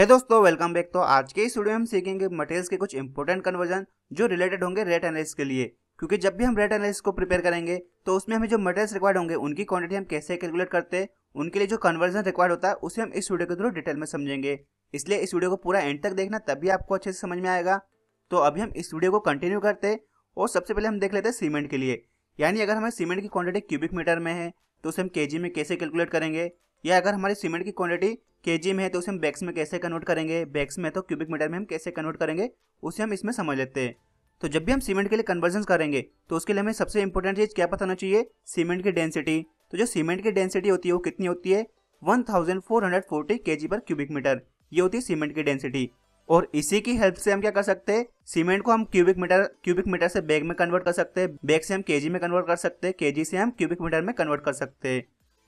है दोस्तों welcome back तो आज के इस वीडियो में हम सीखेंगे मटेरियल्स के कुछ इंपॉर्टेंट कन्वर्जन जो रिलेटेड होंगे रेट एनालिस के लिए क्योंकि जब भी हम रेट एनालिस को प्रिपेयर करेंगे तो उसमें हमें जो मटेरियल्स रिक्वायर्ड होंगे उनकी क्वांटिटी हम कैसे कैलकुलेट करते हैं उनके लिए जो कन्वर्जन रिक्वायर्ड होता है उसे हम इस वीडियो के थ्रू डिटेल में समझेंगे इसलिए इस वीडियो को पूरा एंड तक देखना तभी आपको अच्छे से समझ में आएगा तो अभी हम इस वीडियो को कंटिन्यू करते और सबसे पहले हम देख लेते हैं सीमेंट के लिए यानी अगर हमें सीमेंट की क्वांटिटी क्यूबिक मीटर में है तो उसे हम के में कैसे कैलकुलेट करेंगे या अगर हमारी सीमेंट की क्वांटिटी के में है तो उसे हम बैक्स में कैसे कन्वर्ट करेंगे बैक्स में तो क्यूबिक मीटर में हम कैसे कन्वर्ट करेंगे उसे हम इसमें समझ लेते हैं तो जब भी हम सीमेंट के लिए कन्वर्जन करेंगे तो उसके लिए हमें सबसे इंपॉर्टेंट चीज़ क्या पता होना चाहिए सीमेंट की डेंसिटी तो जो सीमेंट की डेंसिटी होती है वो कितनी होती है one thousand per cubic metre ये होती है सीमेंट की डेंसिटी और इसी की हेल्प से हम क्या कर सकते हैं सीमेंट को हम क्यूबिक मीटर क्यूबिक मीटर से बैग में कन्वर्ट कर सकते हैं बैग से हम केजी में कन्वर्ट कर सकते हैं केजी से हम क्यूबिक मीटर में कन्वर्ट कर सकते हैं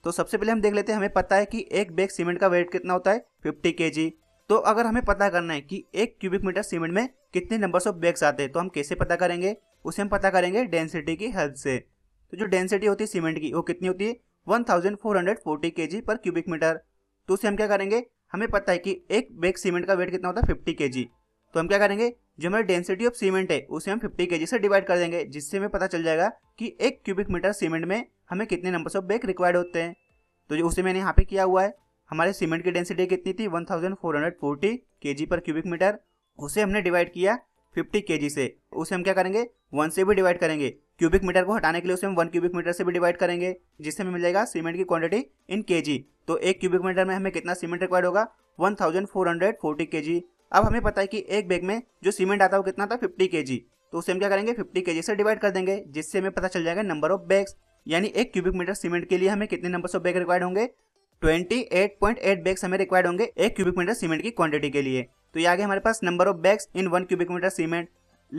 तो सबसे पहले हम देख लेते हैं हमें पता है कि एक बैग सीमेंट का वेट कितना होता है फिफ्टी के तो अगर हमें पता करना है कि एक क्यूबिक मीटर सीमेंट में कितने नंबर ऑफ बैग्स आते हैं तो हम कैसे पता करेंगे उसे हम पता करेंगे डेंसिटी की हेल्प से तो जो डेंसिटी होती है सीमेंट की वो कितनी होती है one thousand four hundred forty K G पर क्यूबिक मीटर तो उसे हम क्या करेंगे हमें पता है कि एक बैग सीमेंट का वेट कितना होता है फिफ्टी के जी तो हम क्या करेंगे जो हमारी डेंसिटी ऑफ सीमेंट है उसे हम 50 के से डिवाइड कर देंगे जिससे हमें पता चल जाएगा कि एक क्यूबिक मीटर सीमेंट में हमें कितने नंबर्स ऑफ बैग रिक्वायर्ड होते हैं तो जो उसे मैंने यहाँ पे किया हुआ है हमारे सीमेंट की डेंसिटी कितनी थी 1440 केजी पर क्यूबिक मीटर उसे हमने डिवाइड किया 50 केजी से उसे हम क्या करेंगे वन से भी डिवाइड करेंगे क्यूबिक मीटर को हटाने के लिए उसे हम वन क्यूबिक मीटर से भी डिवाइड करेंगे जिससे हमें मिल जाएगा सीमेंट की क्वांटिटी इन केजी तो एक क्यूबिक मीटर में हमें कितना सीमेंट रिक्वायर्ड होगा 1440 केजी अब हमें पता है कि एक बैग में जो सीमेंट आता है वो कितना था फिफ्टी के तो उसे हम क्या करेंगे फिफ्टी के से डिवाइड कर देंगे जिससे हमें पता चल जाएगा नंबर ऑफ बैग्स यानी एक क्यूबिक मीटर सीमेंट के लिए हमें कितने नंबर ऑफ बैग रिक्वायर्ड होंगे 28.8 बैग्स हमें रिक्वायर्ड होंगे एक क्यूबिक मीटर सीमेंट की क्वांटिटी के लिए तो ये आगे हमारे पास number of bags in one cubic metre cement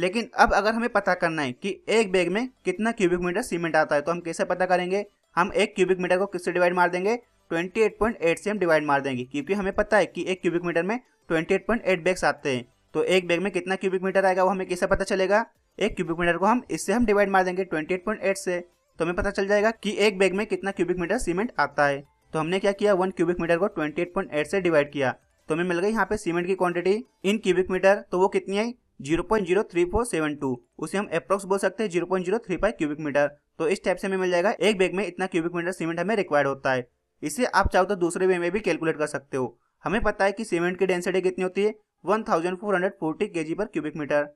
लेकिन अब अगर हमें पता करना है कि एक बैग में कितना क्यूबिक मीटर सीमेंट आता है तो हम कैसे पता करेंगे हम एक क्यूबिक मीटर को किससे डिवाइड मार देंगे 28.8 से हम डिवाइड मार देंगे क्योंकि हमें पता है कि एक क्यूबिक मीटर में 28.8 बैग्स आते हैं तो एक बैग में कितना क्यूबिक मीटर आएगा वो हमें कैसे पता चलेगा एक क्यूबिक मीटर को हम इससे हम डिवाइड मार देंगे 28.8 से तो हमें पता चल जाएगा कि एक बैग में कितना क्यूबिक मीटर सीमेंट आता है तो हमने क्या किया वन क्यूबिक मीटर को ट्वेंटी से डिवाइड किया तो हमें मिल गई यहाँ पे सीमेंट की क्वांटिटी इन क्यूबिक मीटर तो वो कितनी है zero point zero three four seven two उसे हम अप्रोक्स बोल सकते हैं zero point zero three five cubic metre तो इस टाइप से हमें मिल जाएगा एक बैग में इतना क्यूबिक मीटर सीमेंट हमें रिक्वायर्ड होता है इसे आप चाहो तो दूसरे वे में भी कैलकुलेट कर सकते हो हमें पता है कि सीमेंट की डेंसिटी कितनी होती है 1440 जी पर क्यूबिक मीटर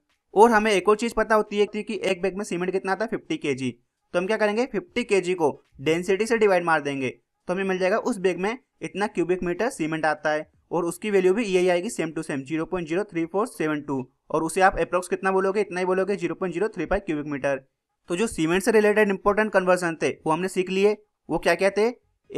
और हमें एक और चीज पता होती है कि एक बैग में सीमेंट कितना आता है फिफ्टी के तो हम क्या करेंगे फिफ्टी के को डेंसिटी से डिवाइड मार देंगे तो हमें मिल जाएगा उस बैग में इतना क्यूबिक मीटर सीमेंट आता है और उसकी वैल्यू भी यही आएगी same to same zero point zero three four seven two और उसे आप अप्रोक्स कितना बोलोगे इतना ही बोलोगे zero point zero three five cubic metre तो जो सीमेंट से रिलेटेड इंपॉर्टेंट कन्वर्सन थे वो हमने सीख लिए वो क्या कहते हैं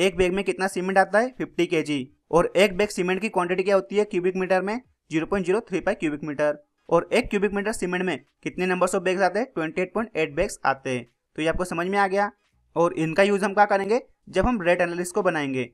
एक बैग में कितना सीमेंट आता है फिफ्टी के जी और एक बैग सीमेंट की क्वांटिटी क्या होती है क्यूबिक मीटर में zero point zero three five cubic metre और एक क्यूबिक मीटर सीमेंट में कितने नंबर ऑफ बैग्स आते हैं twenty eight point eight bags आते हैं तो ये आपको समझ में आ गया और इनका यूज हम क्या करेंगे जब हम रेट एनालिस को बनाएंगे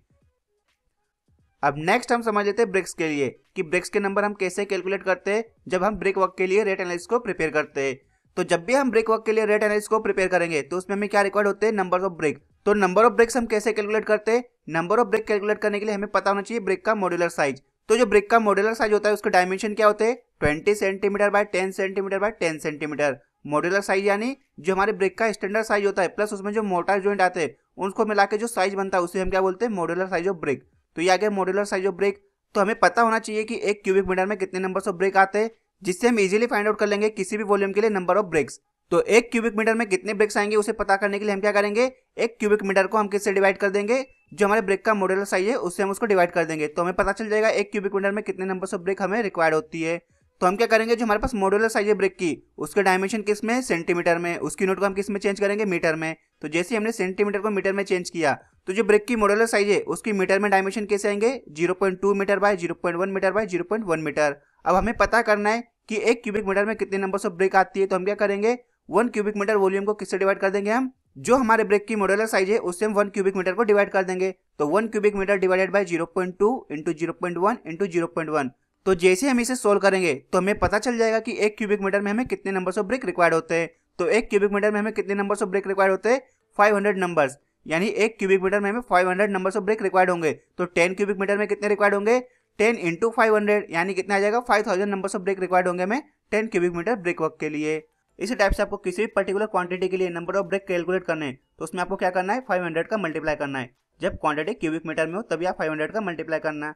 अब नेक्स्ट हम समझ लेते हैं ब्रिक्स के लिए कि ब्रिक्स के नंबर हम कैसे कैलकुलेट करते हैं जब हम ब्रेक वर्क के लिए रेट एनालिस को प्रिपेयर करते हैं तो जब भी हम ब्रेक वर्क के लिए रेट एनालिस को प्रिपेयर करेंगे तो उसमें हमें क्या रिक्वायर्ड होते हैं नंबर ऑफ ब्रेक तो नंबर ऑफ ब्रेक्स हम कैसे कैलकुलेट करते हैं नंबर ऑफ ब्रेक कैलकुलेट करने के लिए हमें पता होना चाहिए ब्रेक का मॉड्यूलर साइज तो जो ब्रेक का मॉड्यूलर साइज होता है उसके डायमेंशन क्या होते हैं twenty centimetre by ten centimetre by ten centimetre modular size यानी जो हमारे ब्रेक का स्टैंडर्ड साइज होता है प्लस उसमें जो मोटर ज्वाइंट आते हैं उनको मिला के जो साइज बनता है उसे हम क्या बोलते हैं मॉड्यूलर साइज ऑफ ब्रेक तो ये आ गया मॉड्यूलर साइज ऑफ ब्रेक तो हमें पता होना चाहिए कि एक क्यूबिक मीटर में कितने नंबर ऑफ ब्रेक आते हैं जिससे हम इजिली फाइंड आउट कर लेंगे किसी भी वॉल्यूम के लिए नंबर ऑफ ब्रेक्स तो एक क्यूबिक मीटर में कितने ब्रिक्स आएंगे उसे पता करने के लिए हम क्या करेंगे एक क्यूबिक मीटर को हम किससे डिवाइड कर देंगे जो हमारे ब्रिक का मॉडल साइज है उससे हम उसको डिवाइड कर देंगे तो हमें पता चल जाएगा एक क्यूबिक मीटर में कितने नंबर ऑफ ब्रिक हमें रिक्वायर्ड होती है तो हम क्या करेंगे जो हमारे पास मॉडुलर साइज है ब्रिक की उसके डायमेंशन किस में सेंटीमीटर में उसकी नोट को हम किस में चेंज करेंगे मीटर में तो जैसे हमने सेंटीमीटर को मीटर में चेंज किया तो जो ब्रिक की मॉडुलर साइज है उसकी मीटर में डायमेंशन कैसे आएंगे 0.2 metre by 0.1 metre by 0.1 metre अब हमें पता करना है कि एक क्यूबिक मीटर में कितने नंबर ऑफ ब्रिक आती है तो हम क्या करेंगे वन क्यूबिक मीटर वॉल्यूम को किससे डिवाइड कर देंगे हम जो हमारे ब्रेक की मॉडलर साइज है उससे हम वन क्यूबिक मीटर को डिवाइड कर देंगे तो one cubic metre divided by zero point two into zero point one into zero point one तो जैसे हम इसे सोल्व करेंगे तो हमें पता चल जाएगा कि एक क्यूबिक मीटर में हमें कितने नंबर ऑफ ब्रेक रिक्वायर्ड होते हैं तो एक क्यूबिक मीटर में हमें कितने नंबर ऑफ ब्रेक रिक्वायर्ड होते हैं हंड्रेड नंबर यानी एक क्यूबिक मीटर में हमें five hundred number of break required होंगे तो टेन क्यूबिक मीटर में कितने रिक्वायर्ड होंगे टेन इंटू यानी कितना आ जाएगा five thousand number of break required होंगे हमें ten cubic metre break work के लिए इसी टाइप से आपको किसी भी पर्टिकुलर क्वांटिटी के लिए नंबर ऑफ ब्रेक कैलकुलेट करने हैं तो उसमें आपको क्या करना है 500 का मल्टीप्लाई करना है जब क्वांटिटी क्यूबिक मीटर में हो तभी आप 500 का मल्टीप्लाई करना है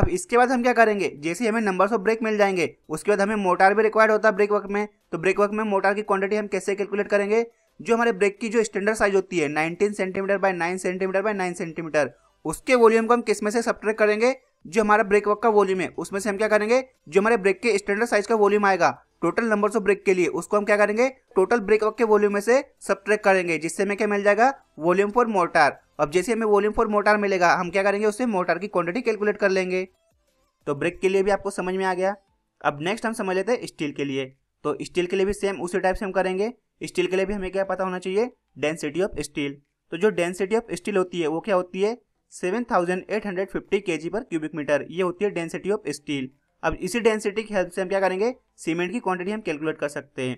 अब इसके बाद हम क्या करेंगे जैसे हमें नंबर्स ऑफ ब्रेक मिल जाएंगे उसके बाद हमें मोटार भी रिक्वायर्ड होता है ब्रेक वर्क में तो ब्रेक वर्क में मोटार की क्वांटिटी हम कैसे कैलकुलेट करेंगे जो हमारे ब्रेक की जो स्टैंडर्ड साइज होती है nineteen centimetre by nine centimetre by nine centimetre उसके वॉल्यूम को हम किस में से सब्ट्रैक्ट करेंगे जो हमारा ब्रेक वर्क का वॉल्यूम है उसमें से हम क्या करेंगे जो हमारे ब्रेक के स्टैंडर्ड साइज का वॉल्यूम आएगा टोटल नंबर ऑफ ब्रेक के लिए उसको हम क्या करेंगे टोटल ब्रेक के वॉल्यूम में से सब करेंगे जिससे हमें क्या मिल जाएगा वॉल्यूम फॉर मोटार अब जैसे हमें वॉल्यूम फॉर मोटार मिलेगा हम क्या करेंगे उससे मोटार की क्वांटिटी कैलकुलेट कर लेंगे तो ब्रेक के लिए भी आपको समझ में आ गया अब नेक्स्ट हम समझ लेते हैं स्टील के लिए तो स्टील के लिए भी सेम उसी टाइप से हम करेंगे स्टील के लिए भी हमें क्या पता होना चाहिए डेंसिटी ऑफ स्टील तो जो डेंसिटी ऑफ स्टील होती है वो क्या होती है 7850 केजी पर क्यूबिक मीटर ये होती है डेंसिटी ऑफ स्टील अब इसी डेंसिटी की हेल्प से हम क्या करेंगे सीमेंट की क्वांटिटी हम कैलकुलेट कर सकते हैं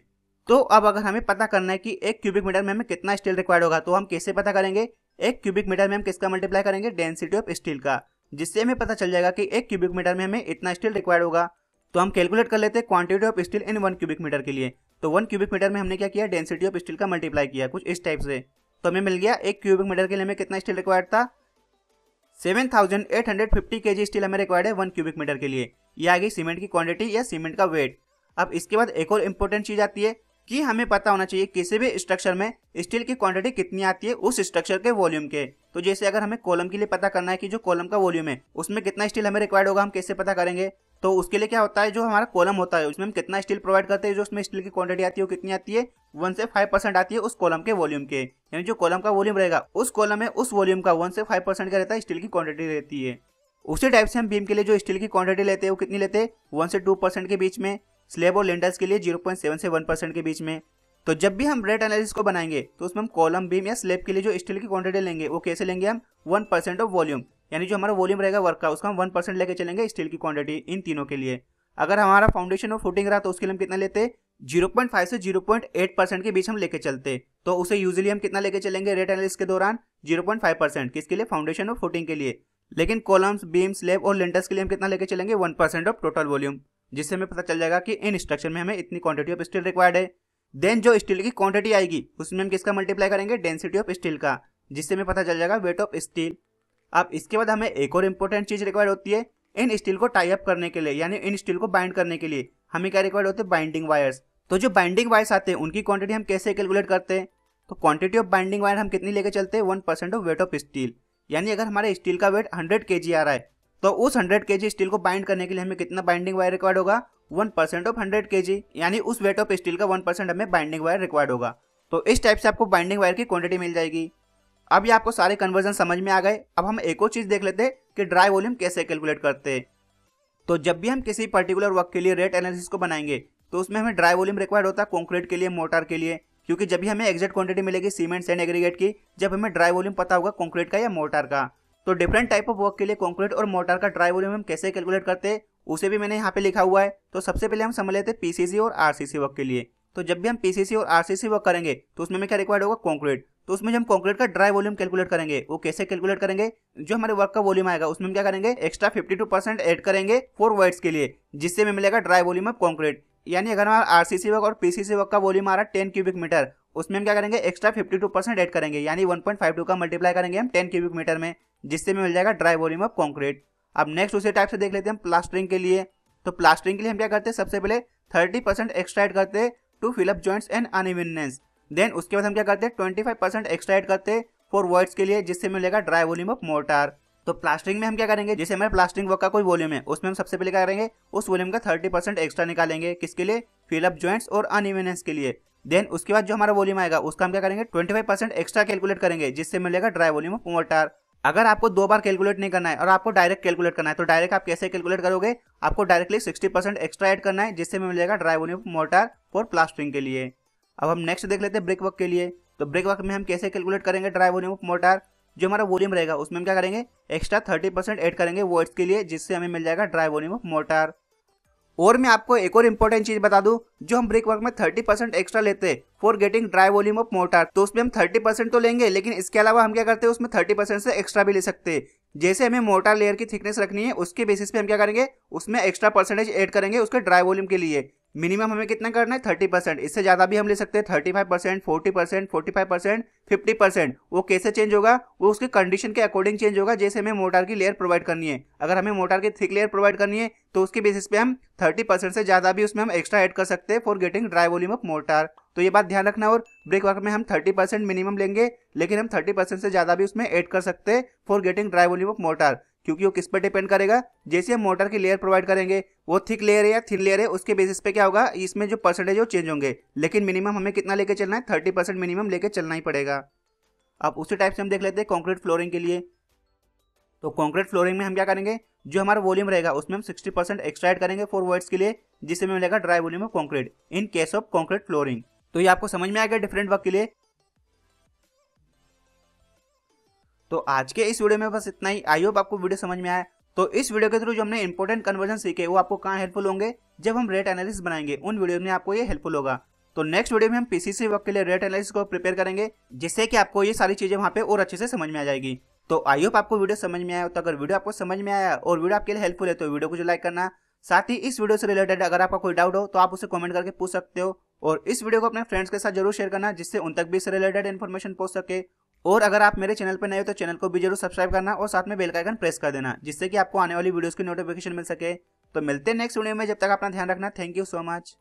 तो अब अगर हमें पता करना है कि एक क्यूबिक मीटर में हमें कितना स्टील रिक्वायर्ड होगा तो हम कैसे पता करेंगे एक क्यूबिक मीटर में हम किसका मल्टीप्लाई करेंगे डेंसिटी ऑफ स्टील का जिससे हमें पता चल जाएगा कि एक क्यूबिक मीटर में हमें इतना स्टील रिक्वायर्ड होगा तो हम कैलकुलेट कर लेते हैं quantity of steel in one cubic metre के लिए तो वन क्यूबिक मीटर में हमने क्या किया डेंसिटी ऑफ स्टील का मल्टीप्लाई किया कुछ इस टाइप से तो हमें मिल गया एक क्यूबिक मीटर के लिए हमें कितना स्टील रिक्वायर्ड था seven thousand eight hundred fifty K G steel हमें रिक्वायर्ड है वन क्यूबिक मीटर के लिए ये आ गई सीमेंट की क्वांटिटी या सीमेंट का वेट अब इसके बाद एक और इम्पोर्टेंट चीज़ आती है कि हमें पता होना चाहिए किसी भी स्ट्रक्चर में स्टील की क्वांटिटी कितनी आती है उस स्ट्रक्चर के वॉल्यूम के तो जैसे अगर हमें कॉलम के लिए पता करना है कि जो कॉलम का वॉल्यूम है उसमें कितना स्टील हमें रिक्वायर्ड होगा हम कैसे पता करेंगे तो उसके लिए क्या होता है जो हमारा कॉलम होता है उसमें हम कितना स्टील प्रोवाइड करते हैं जो उसमें स्टील की क्वांटिटी आती है वो कितनी आती है वन से फाइव परसेंट आती है उस कॉलम के वॉल्यूम के यानी जो कॉलम का वॉल्यूम रहेगा उस कॉलम में उस वॉल्यूम का वन से फाइव परसेंट का रहता है स्टील की क्वांटिटी रहती है उसी टाइप से हम बीम के लिए जो स्टील की क्वांटिटी लेते हैं वो कितनी लेते हैं वन से टू परसेंट के बीच में स्लेब और लेंडर्स के लिए जीरो पॉइंट सेवन से वन परसेंट के बीच में तो जब भी हम रेट एनालिसिस को बनाएंगे तो उसमें हम कॉलम बीम या स्लेब के लिए जो स्टील की क्वांटिटी लेंगे वो कैसे लेंगे हम वन परसेंट ऑफ वॉल्यूम यानी जो हमारा वॉल्यूम रहेगा वर्क का उसका हम वन परसेंट चलेंगे स्टील की क्वांटिटी इन तीनों के लिए अगर हमारा फाउंडेशन और फुटिंग रहा तो उसके लिए हम कितना लेते जीरो पॉइंट फाइव से जीरो पॉइंट एट परसेंट के बीच हम लेके चलते तो उसे यूजली हम कितना लेके चलेंगे रेट एनालिस के दौरान जीरो पॉइंट फाइव परसेंट किसके लिए फाउंडेशन और फुटिंग के लिए लेकिन कॉलम्स बीम स्लेब और लेंटर्स के लिए हम कितना लेके चलेंगे one percent of total volume जिससे हमें पता चल जाएगा कि इन स्ट्रक्चर में हमें इतनी क्वांटिटी ऑफ स्टील रिक्वायर्ड है देन जो स्टील की क्वांटिटी आएगी उसमें हम किसका मल्टीप्लाई करेंगे डेंसिटी ऑफ स्टील का जिससे हमें पता चल जाएगा वेट ऑफ स्टील अब इसके बाद हमें एक और इम्पोर्टेंट चीज़ रिक्वायर्ड होती है इन स्टील को टाई अप करने के लिए यानी इन स्टील को बाइंड करने के लिए हमें क्या रिक्वायर्ड होते हैं बाइंडिंग वायर्स तो जो बाइंडिंग वायर्स आते हैं उनकी क्वांटिटी हम कैसे कैलकुलेट करते हैं तो क्वांटिटी ऑफ बाइंडिंग वायर हम कितनी लेके चलते हैं one percent of weight of steel यानी अगर हमारे स्टील का वेट हंड्रेड के आ रहा है तो उस हंड्रेड के स्टील को बाइंड करने के लिए हमें कितना बाइंडिंग वायर रिक्वायर्ड होगा वन परसेंट ऑफ हंड्रेड के यानी उस वेट ऑफ स्टील का वन परसेंट हमें बाइंडिंग वायर रिक्वायर्ड होगा तो इस टाइप से आपको बाइंडिंग वायर की क्वांटिटी मिल जाएगी अब ये आपको सारे कन्वर्जन समझ में आ गए अब हम एक और चीज़ देख लेते हैं कि ड्राई वॉल्यूम कैसे कैलकुलेट करते हैं तो जब भी हम किसी पर्टिकुलर वर्क के लिए रेट एनालिसिस को बनाएंगे तो उसमें हमें ड्राई वॉल्यूम रिक्वायर्ड होता है कॉन्क्रीट के लिए मोटर के लिए क्योंकि जब भी हमें एग्जैक्ट क्वांटिटी मिलेगी सीमेंट सैंड एग्रीगेट की जब हमें ड्राई वॉल्यूम पता होगा कंक्रीट का या मोटर का तो डिफरेंट टाइप ऑफ वर्क के लिए कंक्रीट और मोटर का ड्राई वॉल्यूम हम कैसे कैलकुलेट करते हैं उसे भी मैंने यहाँ पे लिखा हुआ है तो सबसे पहले हम समझ लेते हैं पीसीसी और आरसीसी वर्क के लिए तो जब भी हम पीसीसी और आरसीसी वर्क करेंगे तो उसमें हमें क्या रिक्वायर्ड होगा कॉन्क्रीट तो उसमें जो हम कॉन्क्रीट का ड्राई वॉल्यूम कैलकुलेट करेंगे वो कैसे कैलकुलेट करेंगे जो हमारे वर्क का वॉल्यूम आएगा उसमें हम क्या करेंगे एक्स्ट्रा 52 परसेंट एड करेंगे फोर वर्ड्स के लिए जिससे हमें मिलेगा ड्राई वॉल्यूम ऑफ कॉन्क्रीट यानी अगर हमारा सी वर्क और पीसीसी वर्क का वॉल्यूम आ रहा है टेन क्यूबिक मीटर उसमें हम क्या करेंगे extra fifty two percent add करेंगे यानी वन पॉइंट फाइव टू का मल्टीप्लाई करेंगे हम टेन क्यूबिक मीटर में जिससे में मिल जाएगा ड्राई वॉल्यूम ऑफ कॉन्क्रीट अब नेक्स्ट उसी टाइप से देख लेते हैं प्लास्टरिंग के लिए तो प्लास्टरिंग के लिए हम क्या करते हैं सबसे पहले थर्टी परसेंट एक्स्ट्रा एड करते to fill up joints and unevenness then उसके बाद हम क्या करते हैं twenty five percent extra add करते फॉर वर्ड्स के लिए जिससे मिलेगा ड्राई वॉल्यूम ऑफ मोर्टार तो प्लास्टिक में हम क्या करेंगे जैसे हमारे प्लास्टिक वर्क का कोई वॉल्यूम है उसमें हम सबसे पहले क्या करेंगे उस वॉल्यूम का थर्टी परसेंट एक्स्ट्रा निकालेंगे किसके लिए फिलअप ज्वाइंट्स और अनिवेनेंस के लिए देन उसके बाद जो हमारा वॉल्यूम आएगा उसका हम क्या करेंगे twenty five percent extra calculate करेंगे जिससे मिलेगा ड्राई वॉल्यूम ऑफ मोटर अगर आपको दो बार कैलकुलेट नहीं करना है और आपको डायरेक्ट कैलकुलेट करना है तो डायरेक्ट आप कैसे कैलकुलेट करोगे आपको directly sixty percent extra add करना है जिससे हमें मिलेगा dry volume mortar for plastering के लिए अब हम नेक्स्ट देख लेते हैं ब्रेक वर्क के लिए तो ब्रेक वर्क में हम कैसे कैलकुलेट करेंगे ड्राई वॉल्यूम ऑफ मोटर जो हमारा वॉल्यूम रहेगा उसमें हम क्या करेंगे एक्स्ट्रा थर्टी परसेंट एड करेंगे वर्ड्स के लिए जिससे हमें मिल जाएगा ड्राई वॉल्यूम ऑफ मोटर और मैं आपको एक और इम्पोर्टेंट चीज बता दूं जो हम ब्रेक वर्क में 30 परसेंट एक्स्ट्रा लेते हैं for getting dry volume of mortar तो उसमें हम 30 परसेंट तो लेंगे लेकिन इसके अलावा हम क्या करते हैं उसमें 30 परसेंट से एक्स्ट्रा भी ले सकते हैं जैसे हमें मोटर लेयर की थिकनेस रखनी है उसके बेसिस पे हम क्या करेंगे उसमें एक्स्ट्रा परसेंटेज ऐड करेंगे उसके ड्राई वॉल्यूम के लिए मिनिमम हमें कितना करना है थर्टी परसेंट इससे ज़्यादा भी हम ले सकते हैं thirty five percent forty percent forty five percent fifty percent वो कैसे चेंज होगा वो उसके कंडीशन के अकॉर्डिंग चेंज होगा जैसे हमें मोटर की लेयर प्रोवाइड करनी है अगर हमें मोटर की थिक लेयर प्रोवाइड करनी है तो उसके बेसिस पे हम थर्टी परसेंट से ज़्यादा भी उसमें हम एक्स्ट्रा एड कर सकते हैं for getting dry volume of mortar तो ये बात ध्यान रखना और ब्रेक वर्क में हम 30 परसेंट मिनिमम लेंगे लेकिन हम 30 परसेंट से ज़्यादा भी उसमें ऐड कर सकते हैं for getting dry volume of mortar क्योंकि वो किस पर डिपेंड करेगा जैसे हम मोटर की लेयर प्रोवाइड करेंगे वो थिक लेयर है या थिन लेयर है उसके बेसिस पे क्या होगा इसमें जो परसेंटेज है वो चेंज होंगे लेकिन मिनिमम हमें कितना लेके चलना है थर्टी परसेंट मिनिमम लेके चलना ही पड़ेगा अब उसी टाइप से हम देख लेते हैं कॉन्क्रीट फ्लोरिंग के लिए तो कॉन्क्रीट फ्लोरिंग में हम क्या करेंगे जो हमारा वॉल्यूम रहेगा उसमें हम 60 परसेंट एक्स्ट्रा करेंगे फोर वर्ड्स के लिए जिससे मिलेगा dry volume of concrete in case of concrete flooring तो ये आपको समझ में आएगा डिफरेंट वर्क के लिए तो आज के इस वीडियो में बस इतना ही आई होप आपको वीडियो समझ में आया तो इस वीडियो के थ्रू जो हमने इंपॉर्टेंट कन्वर्जन सीखे वो आपको कहाँ हेल्पफुल होंगे जब हम रेट एनालिसिस बनाएंगे उन वीडियो में आपको ये हेल्पफुल होगा तो नेक्स्ट वीडियो में हम पीसीसी वर्क के लिए रेट एनालिसिस को प्रिपेयर करेंगे जिससे कि आपको ये सारी चीज़ें वहाँ पे और अच्छे से समझ में आ जाएगी तो आई होप आपको वीडियो समझ में आया तो अगर वीडियो आपको समझ में आया और वीडियो आपके लिए हेल्पफुल है तो वीडियो को जो लाइक करना साथ ही इस वीडियो से रिलेटेड अगर आपका कोई डाउट हो तो आप उसे कमेंट करके पूछ सकते हो और इस वीडियो को अपने फ्रेंड्स के साथ जरूर शेयर करना जिससे उन तक भी इससे रिलेटेड इन्फॉर्मेशन पहुंच सके और अगर आप मेरे चैनल पर नए हो तो चैनल को भी जरूर सब्सक्राइब करना और साथ में बेल का आइकन प्रेस कर देना जिससे कि आपको आने वाली वीडियोज की नोटिफिकेशन मिल सके तो मिलते हैं नेक्स्ट वीडियो में जब तक अपना ध्यान रखना थैंक यू सो मच